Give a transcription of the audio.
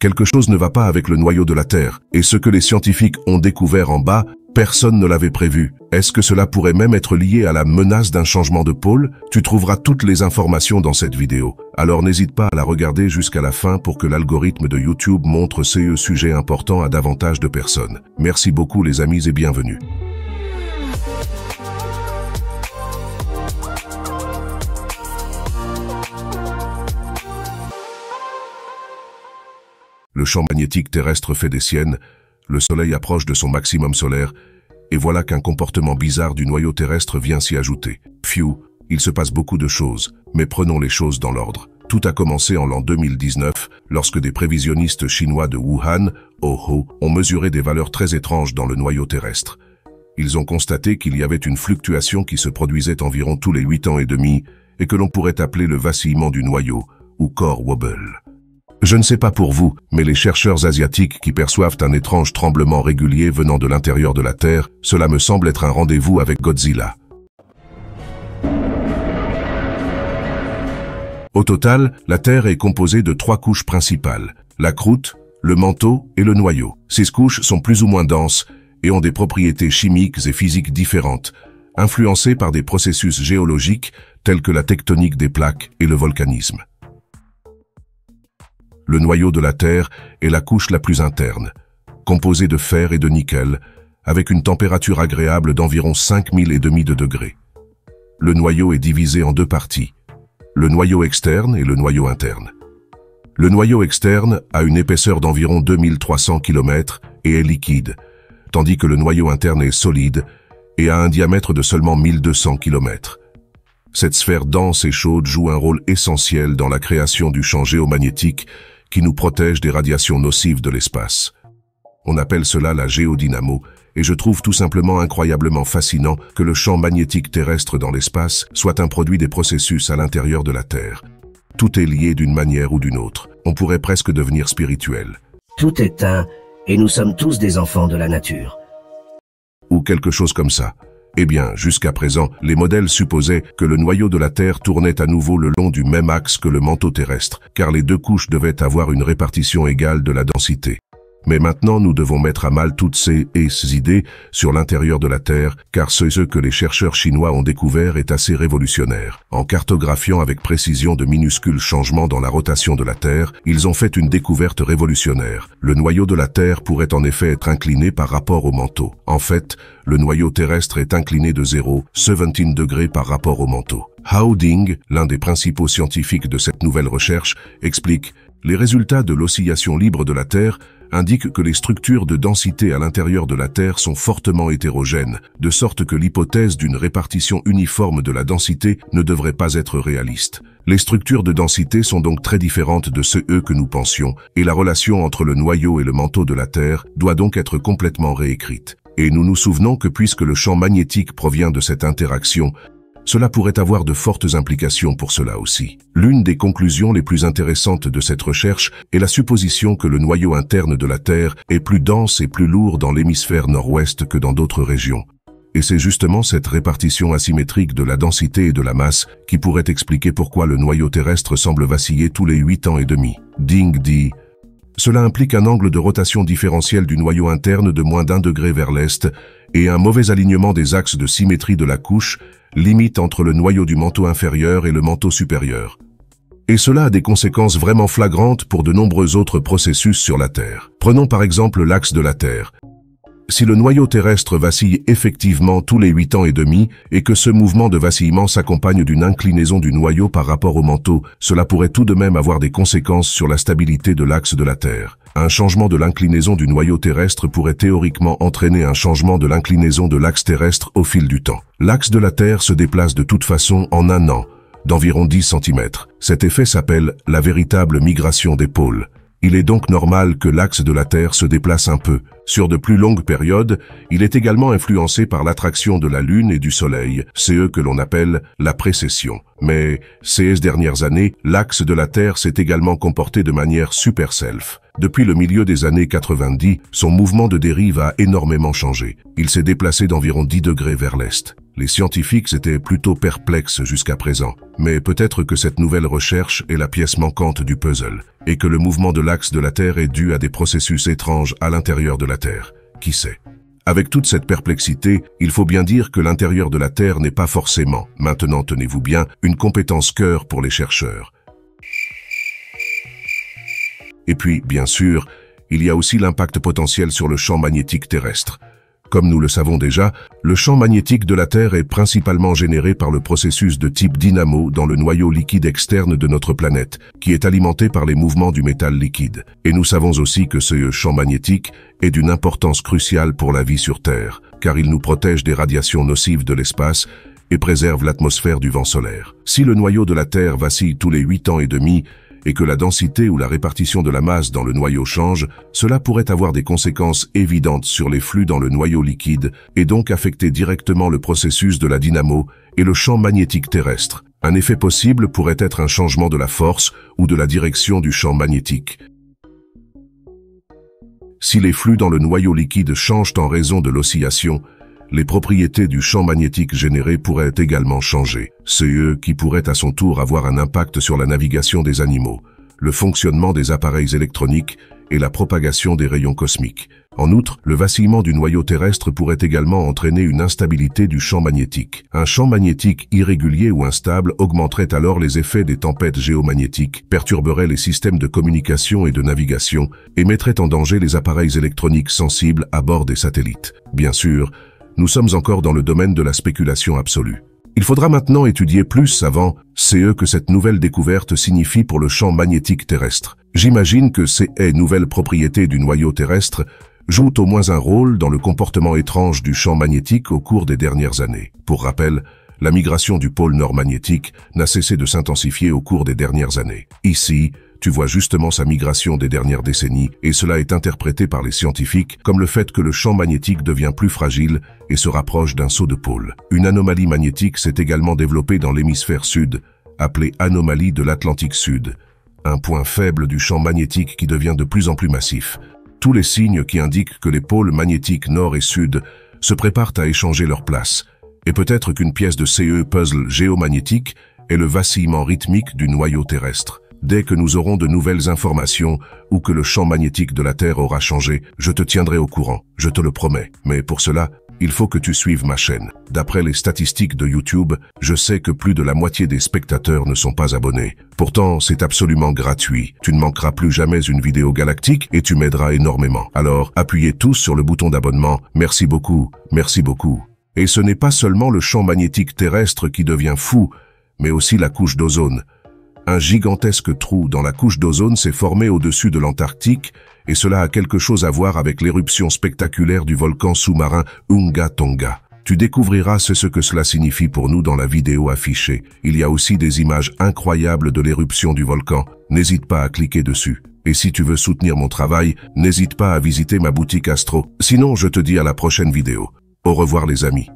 Quelque chose ne va pas avec le noyau de la Terre, et ce que les scientifiques ont découvert en bas, personne ne l'avait prévu. Est-ce que cela pourrait même être lié à la menace d'un changement de pôle Tu trouveras toutes les informations dans cette vidéo, alors n'hésite pas à la regarder jusqu'à la fin pour que l'algorithme de YouTube montre ces sujets importants à davantage de personnes. Merci beaucoup les amis et bienvenue. Le champ magnétique terrestre fait des siennes, le Soleil approche de son maximum solaire, et voilà qu'un comportement bizarre du noyau terrestre vient s'y ajouter. Phew, il se passe beaucoup de choses, mais prenons les choses dans l'ordre. Tout a commencé en l'an 2019, lorsque des prévisionnistes chinois de Wuhan, Oho, ont mesuré des valeurs très étranges dans le noyau terrestre. Ils ont constaté qu'il y avait une fluctuation qui se produisait environ tous les 8 ans et demi, et que l'on pourrait appeler le vacillement du noyau, ou core wobble. Je ne sais pas pour vous, mais les chercheurs asiatiques qui perçoivent un étrange tremblement régulier venant de l'intérieur de la Terre, cela me semble être un rendez-vous avec Godzilla. Au total, la Terre est composée de trois couches principales, la croûte, le manteau et le noyau. Ces couches sont plus ou moins denses et ont des propriétés chimiques et physiques différentes, influencées par des processus géologiques tels que la tectonique des plaques et le volcanisme le noyau de la Terre est la couche la plus interne, composée de fer et de nickel, avec une température agréable d'environ 5000 et demi de degrés. Le noyau est divisé en deux parties, le noyau externe et le noyau interne. Le noyau externe a une épaisseur d'environ 2300 km et est liquide, tandis que le noyau interne est solide et a un diamètre de seulement 1200 km. Cette sphère dense et chaude joue un rôle essentiel dans la création du champ géomagnétique qui nous protège des radiations nocives de l'espace. On appelle cela la géodynamo, et je trouve tout simplement incroyablement fascinant que le champ magnétique terrestre dans l'espace soit un produit des processus à l'intérieur de la Terre. Tout est lié d'une manière ou d'une autre. On pourrait presque devenir spirituel. Tout est un, et nous sommes tous des enfants de la nature. Ou quelque chose comme ça. Eh bien, jusqu'à présent, les modèles supposaient que le noyau de la Terre tournait à nouveau le long du même axe que le manteau terrestre, car les deux couches devaient avoir une répartition égale de la densité. Mais maintenant, nous devons mettre à mal toutes ces et idées sur l'intérieur de la Terre, car ce, que les chercheurs chinois ont découvert est assez révolutionnaire. En cartographiant avec précision de minuscules changements dans la rotation de la Terre, ils ont fait une découverte révolutionnaire. Le noyau de la Terre pourrait en effet être incliné par rapport au manteau. En fait, le noyau terrestre est incliné de 0, 17 degrés par rapport au manteau. Hao Ding, l'un des principaux scientifiques de cette nouvelle recherche, explique les résultats de l'oscillation libre de la Terre indiquent que les structures de densité à l'intérieur de la Terre sont fortement hétérogènes, de sorte que l'hypothèse d'une répartition uniforme de la densité ne devrait pas être réaliste. Les structures de densité sont donc très différentes de ceux que nous pensions, et la relation entre le noyau et le manteau de la Terre doit donc être complètement réécrite. Et nous nous souvenons que puisque le champ magnétique provient de cette interaction, cela pourrait avoir de fortes implications pour cela aussi. L'une des conclusions les plus intéressantes de cette recherche est la supposition que le noyau interne de la Terre est plus dense et plus lourd dans l'hémisphère nord-ouest que dans d'autres régions. Et c'est justement cette répartition asymétrique de la densité et de la masse qui pourrait expliquer pourquoi le noyau terrestre semble vaciller tous les 8 ans et demi. Ding dit cela implique un angle de rotation différentiel du noyau interne de moins d'un degré vers l'est et un mauvais alignement des axes de symétrie de la couche limite entre le noyau du manteau inférieur et le manteau supérieur. Et cela a des conséquences vraiment flagrantes pour de nombreux autres processus sur la Terre. Prenons par exemple l'axe de la Terre, si le noyau terrestre vacille effectivement tous les huit ans et demi et que ce mouvement de vacillement s'accompagne d'une inclinaison du noyau par rapport au manteau, cela pourrait tout de même avoir des conséquences sur la stabilité de l'axe de la Terre. Un changement de l'inclinaison du noyau terrestre pourrait théoriquement entraîner un changement de l'inclinaison de l'axe terrestre au fil du temps. L'axe de la Terre se déplace de toute façon en un an, d'environ 10 cm. Cet effet s'appelle la véritable migration des pôles. Il est donc normal que l'axe de la Terre se déplace un peu. Sur de plus longues périodes, il est également influencé par l'attraction de la Lune et du Soleil, CE que l'on appelle la précession. Mais ces dernières années, l'axe de la Terre s'est également comporté de manière super-self. Depuis le milieu des années 90, son mouvement de dérive a énormément changé. Il s'est déplacé d'environ 10 degrés vers l'est. Les scientifiques étaient plutôt perplexes jusqu'à présent, mais peut-être que cette nouvelle recherche est la pièce manquante du puzzle, et que le mouvement de l'axe de la Terre est dû à des processus étranges à l'intérieur de la Terre. Qui sait Avec toute cette perplexité, il faut bien dire que l'intérieur de la Terre n'est pas forcément, maintenant tenez-vous bien, une compétence cœur pour les chercheurs. Et puis, bien sûr, il y a aussi l'impact potentiel sur le champ magnétique terrestre. Comme nous le savons déjà, le champ magnétique de la Terre est principalement généré par le processus de type dynamo dans le noyau liquide externe de notre planète, qui est alimenté par les mouvements du métal liquide. Et nous savons aussi que ce champ magnétique est d'une importance cruciale pour la vie sur Terre, car il nous protège des radiations nocives de l'espace et préserve l'atmosphère du vent solaire. Si le noyau de la Terre vacille tous les 8 ans et demi, et que la densité ou la répartition de la masse dans le noyau change, cela pourrait avoir des conséquences évidentes sur les flux dans le noyau liquide et donc affecter directement le processus de la dynamo et le champ magnétique terrestre. Un effet possible pourrait être un changement de la force ou de la direction du champ magnétique. Si les flux dans le noyau liquide changent en raison de l'oscillation, les propriétés du champ magnétique généré pourraient également changer, ce qui pourrait à son tour avoir un impact sur la navigation des animaux, le fonctionnement des appareils électroniques et la propagation des rayons cosmiques. En outre, le vacillement du noyau terrestre pourrait également entraîner une instabilité du champ magnétique. Un champ magnétique irrégulier ou instable augmenterait alors les effets des tempêtes géomagnétiques, perturberait les systèmes de communication et de navigation, et mettrait en danger les appareils électroniques sensibles à bord des satellites. Bien sûr, nous sommes encore dans le domaine de la spéculation absolue. Il faudra maintenant étudier plus avant CE que cette nouvelle découverte signifie pour le champ magnétique terrestre. J'imagine que ces nouvelles propriétés du noyau terrestre jouent au moins un rôle dans le comportement étrange du champ magnétique au cours des dernières années. Pour rappel, la migration du pôle nord magnétique n'a cessé de s'intensifier au cours des dernières années. Ici, tu vois justement sa migration des dernières décennies, et cela est interprété par les scientifiques comme le fait que le champ magnétique devient plus fragile et se rapproche d'un saut de pôle. Une anomalie magnétique s'est également développée dans l'hémisphère sud, appelée anomalie de l'Atlantique Sud, un point faible du champ magnétique qui devient de plus en plus massif. Tous les signes qui indiquent que les pôles magnétiques nord et sud se préparent à échanger leur place, et peut-être qu'une pièce de CE puzzle géomagnétique est le vacillement rythmique du noyau terrestre. Dès que nous aurons de nouvelles informations ou que le champ magnétique de la Terre aura changé, je te tiendrai au courant, je te le promets. Mais pour cela, il faut que tu suives ma chaîne. D'après les statistiques de YouTube, je sais que plus de la moitié des spectateurs ne sont pas abonnés. Pourtant, c'est absolument gratuit. Tu ne manqueras plus jamais une vidéo galactique et tu m'aideras énormément. Alors, appuyez tous sur le bouton d'abonnement. Merci beaucoup, merci beaucoup. Et ce n'est pas seulement le champ magnétique terrestre qui devient fou, mais aussi la couche d'ozone. Un gigantesque trou dans la couche d'ozone s'est formé au-dessus de l'Antarctique et cela a quelque chose à voir avec l'éruption spectaculaire du volcan sous-marin Unga Tonga. Tu découvriras ce que cela signifie pour nous dans la vidéo affichée. Il y a aussi des images incroyables de l'éruption du volcan. N'hésite pas à cliquer dessus. Et si tu veux soutenir mon travail, n'hésite pas à visiter ma boutique Astro. Sinon, je te dis à la prochaine vidéo. Au revoir les amis.